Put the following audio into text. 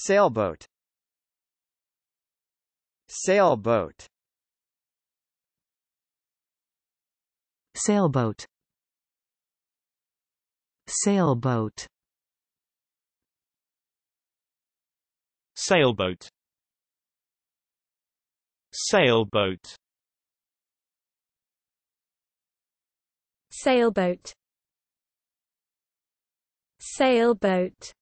Sailboat Sailboat Sailboat Sailboat Sailboat Sailboat Sailboat Sailboat